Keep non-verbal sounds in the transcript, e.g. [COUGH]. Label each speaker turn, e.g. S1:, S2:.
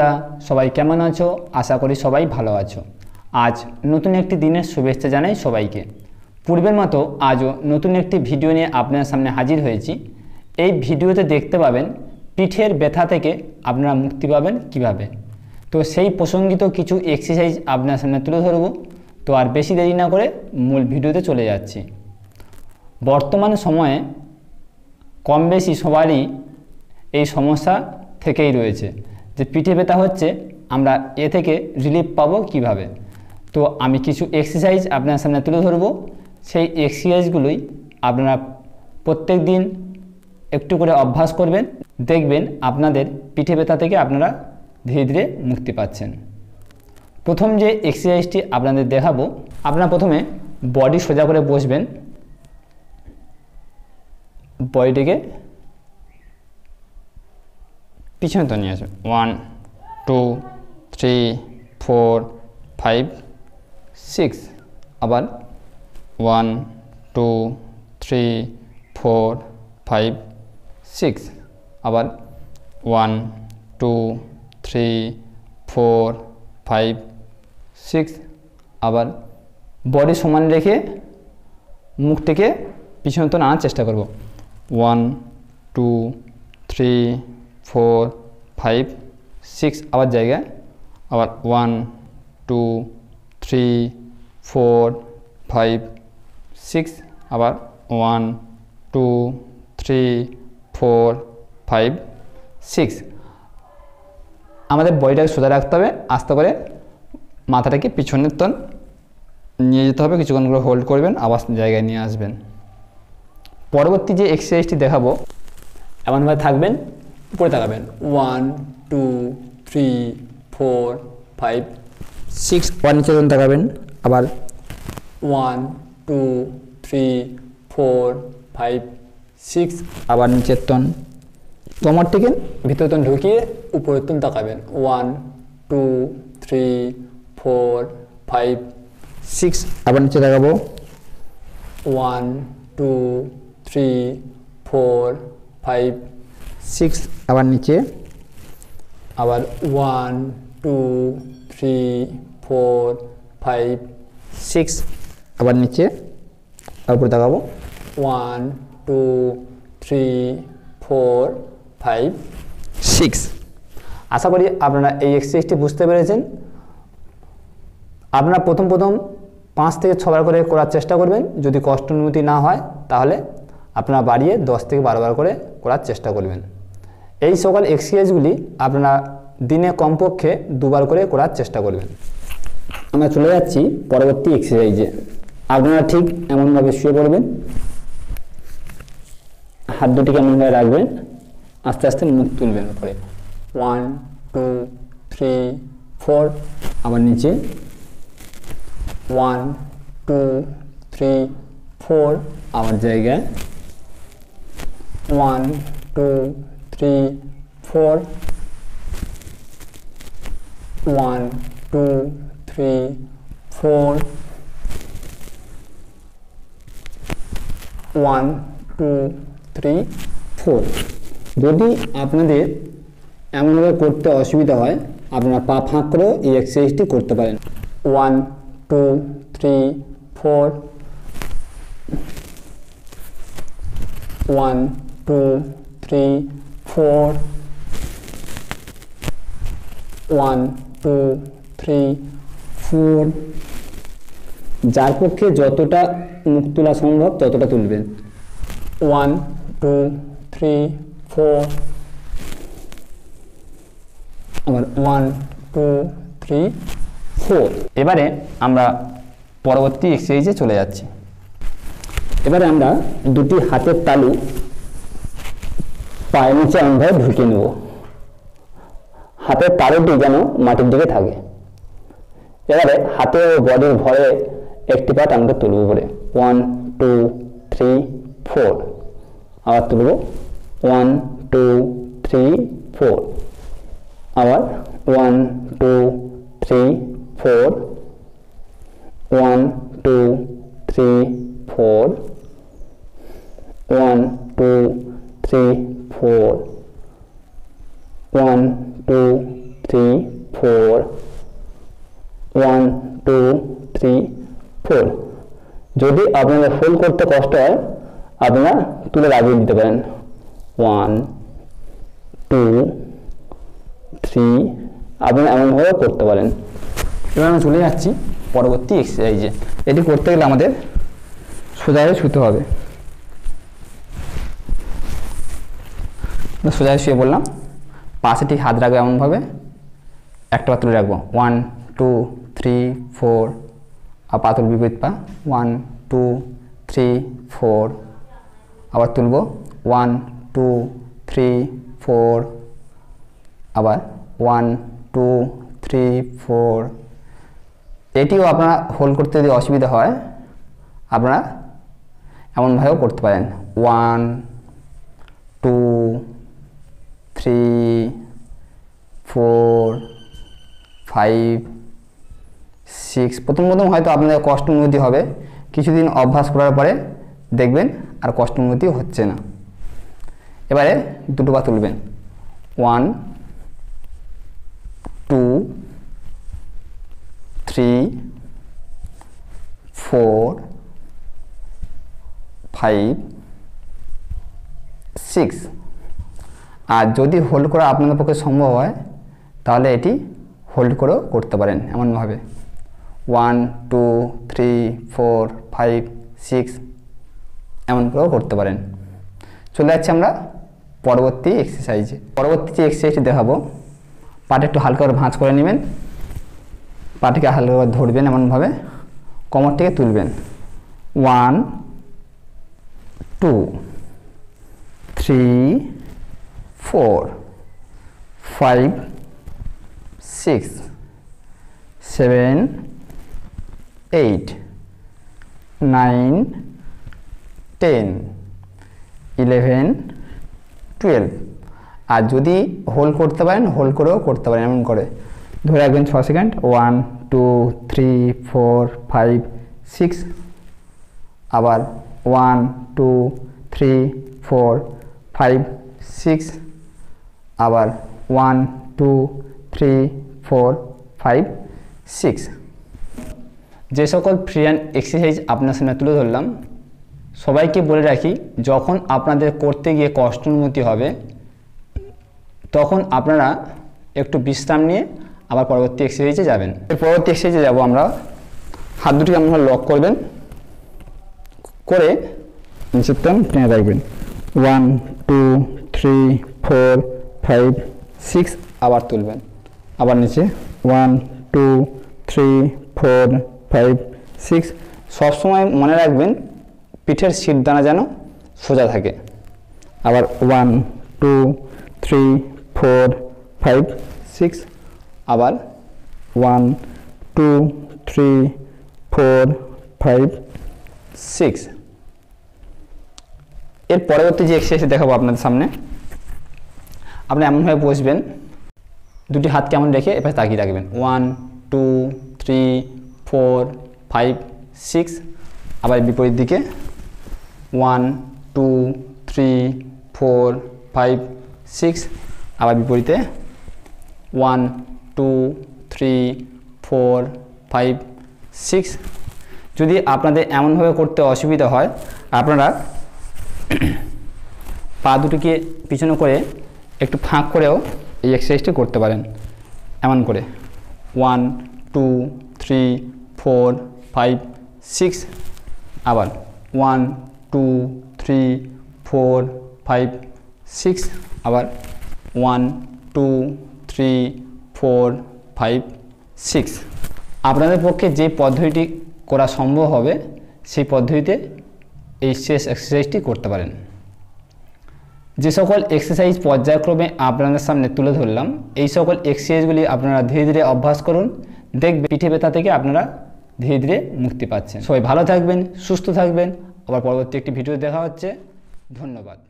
S1: বন্ধুরা সবাই কেমন আছো আশা করি সবাই ভালো আছো আজ নতুন একটি দিনের শুভেচ্ছা জানাই সবাইকে পূর্বের মতো আজও নতুন একটি ভিডিও নিয়ে আপনার সামনে হাজির হয়েছি এই ভিডিওতে দেখতে পাবেন পিঠের ব্যথা থেকে আপনারা মুক্তি পাবেন কিভাবে। তো সেই প্রসঙ্গিত কিছু এক্সারসাইজ আপনার সামনে তুলে ধরব তো আর বেশি দেরি না করে মূল ভিডিওতে চলে যাচ্ছি বর্তমান সময়ে কম বেশি সবারই এই সমস্যা থেকেই রয়েছে যে পিঠে ব্যথা হচ্ছে আমরা এ থেকে রিলিফ পাবো কিভাবে তো আমি কিছু এক্সারসাইজ আপনার সামনে তুলে ধরব সেই এক্সারসাইজগুলোই আপনারা প্রত্যেক দিন একটু করে অভ্যাস করবেন দেখবেন আপনাদের পিঠে ব্যথা থেকে আপনারা ধীরে ধীরে মুক্তি পাচ্ছেন প্রথম যে এক্সারসাইজটি আপনাদের দেখাবো আপনারা প্রথমে বডি সোজা করে বসবেন বডিটিকে পিছনে তো নিয়ে আসবে one two three four five six আবার one two three four five six আবার one two three four five six আবার বডি সমান রেখে মুখটিকে পিছনে তো আনার চেষ্টা করব one two three four five six আবার জায়গায় আবার one two three four five six আবার one two three four five six আমাদের বডিটাকে সোজা রাখতে হবে আস্তে করে মাথাটাকে পিছনের তন নিয়ে যেতে হবে কিছুক্ষণ করে হোল্ড করবেন আবার জায়গায় নিয়ে আসবেন পরবর্তী যে এক্সারসাইজটি দেখাবো এমনভাবে থাকবেন উপরে তাকাবেন one two three four five six one নিচে তাকাবেন আবার one two three four five six আবার নিচের তন তোমার থেকে ভিতর তন ঢুকিয়ে উপরের তন তাকাবেন one two three four five six আবার নিচে তাকাবো one two three four five six আবার নিচে আবার one two three four five six আবার নিচে আর উপরে one two three four five six আশা করি আপনারা এই এক্সারসাইজটি বুঝতে পেরেছেন আপনারা প্রথম প্রথম পাঁচ থেকে ছবার করে করার চেষ্টা করবেন যদি কষ্ট অনুমতি না হয় তাহলে আপনারা বাড়িয়ে দশ থেকে বারোবার করে করার চেষ্টা করবেন এই সকল এক্সারসাইজগুলি আপনারা দিনে কমপক্ষে দুবার করে করার চেষ্টা করবেন আমরা চলে যাচ্ছি পরবর্তী এক্সারসাইজে আপনারা ঠিক এমনভাবে শুয়ে পড়বেন হাত দুটিকে এমনভাবে রাখবেন আস্তে আস্তে মুখ তুলবেন উপরে ওয়ান টু থ্রি ফোর আবার নিচে ওয়ান টু থ্রি ফোর আবার জায়গায় one two three, four, one, two, three, four, one two three four যদি আপনাদের এমনভাবে করতে অসুবিধা হয় আপনারা পা ফাঁক করেও এই এক্সারসাইজটি করতে পারেন one two three four one two three four, one two three four যার পক্ষে যতটা মুখ তোলা সম্ভব ততটা তুলবেন ওয়ান টু থ্রি ফোর আবার ওয়ান টু থ্রি ফোর এবারে আমরা পরবর্তী এক্সারসাইজে চলে যাচ্ছি এবারে আমরা দুটি হাতের তালু পায়ের নিচে এমনভাবে ঢুকিয়ে নেব হাতের তারুটি যেন মাটির দিকে থাকে এবারে হাতে ও বডির ভরে একটি পাট আমরা তুলব উপরে ওয়ান টু থ্রি ফোর আবার তুলব ওয়ান টু থ্রি ফোর আবার one two three four one two three four one two three four. One, two, three, four. One, two, three, four. যদি আপনাদের ফুল করতে কষ্ট হয় আপনারা তুলে লাগিয়ে দিতে পারেন ওয়ান টু থ্রি আপনারা এমনভাবে করতে পারেন এবার আমি চলে যাচ্ছি পরবর্তী এক্সারসাইজে এটি করতে গেলে আমাদের সোজা হয়ে হবে সোজা শুয়ে বললাম পাশে ঠিক হাত রাখবো এমনভাবে একটা পা তুলে রাখবো ওয়ান টু থ্রি ফোর আর পাথর বিপরীত পা ওয়ান টু থ্রি ফোর আবার তুলব ওয়ান টু থ্রি ফোর আবার ওয়ান টু থ্রি ফোর এটিও আপনারা হোল্ড করতে যদি অসুবিধা হয় আপনারা এমনভাবেও করতে পারেন one two three four five six প্রথম প্রথম হয়তো আপনাদের কষ্ট অনুভূতি হবে কিছুদিন অভ্যাস করার পরে দেখবেন আর কষ্ট অনুভূতি হচ্ছে না এবারে দুটো পা তুলবেন one two three four five six আর যদি হোল্ড করা আপনাদের পক্ষে সম্ভব হয় তাহলে এটি হোল্ড করেও করতে পারেন এমনভাবে one two three four five six এমন করেও করতে পারেন চলে যাচ্ছি আমরা পরবর্তী এক্সারসাইজে পরবর্তী যে এক্সারসাইজটি দেখাবো পাটা একটু হালকা করে ভাঁজ করে নেবেন পাটিকে হালকা করে ধরবেন এমনভাবে থেকে তুলবেন ওয়ান টু থ্রি 4 5 6 7 8 9 10 11 12 আর যদি হোল্ড করতে পারেন হোল্ড করেও করতে পারেন এমন করে ধরে রাখবেন ছ second one two three four five six আবার one two three four five six আবার one two three four five six যে সকল ফ্রি অ্যান্ড এক্সারসাইজ আপনার সামনে তুলে ধরলাম সবাইকে বলে রাখি যখন আপনাদের করতে গিয়ে কষ্ট অনুমতি হবে তখন আপনারা একটু বিশ্রাম নিয়ে আবার পরবর্তী এক্সারসাইজে যাবেন পরবর্তী এক্সারসাইজে যাব আমরা হাত দুটি আপনারা লক করবেন করে নিচের টান টেনে রাখবেন one two three four five six আবার তুলবেন আবার নিচে one two three four five six সবসময় মনে রাখবেন পিঠের সিট দানা যেন সোজা থাকে আবার one two three four five six আবার one two three four five six এর পরবর্তী যে এক্সারসাইজ দেখাবো আপনাদের সামনে আপনি এমনভাবে বসবেন দুটি হাত কেমন রেখে এভাবে তাকিয়ে রাখবেন one two three four five six আবার বিপরীত দিকে one two three four five six আবার বিপরীতে one two three four five six যদি আপনাদের এমনভাবে করতে অসুবিধা হয় আপনারা [CLEARS THROAT] পা দুটিকে পিছনে করে একটু ফাঁক করেও এই এক্সারসাইজটি করতে পারেন এমন করে one two three four five six আবার one two three four five six আবার one two three four five six আপনাদের পক্ষে যে পদ্ধতিটি করা সম্ভব হবে সেই পদ্ধতিতে এই শেষ এক্সারসাইজটি করতে পারেন যে সকল এক্সারসাইজ পর্যায়ক্রমে আপনাদের সামনে তুলে ধরলাম এই সকল এক্সারসাইজগুলি আপনারা ধীরে ধীরে অভ্যাস করুন দেখবে পিঠে ব্যথা থেকে আপনারা ধীরে ধীরে মুক্তি পাচ্ছেন সবাই ভালো থাকবেন সুস্থ থাকবেন আবার পরবর্তী একটি ভিডিও দেখা হচ্ছে ধন্যবাদ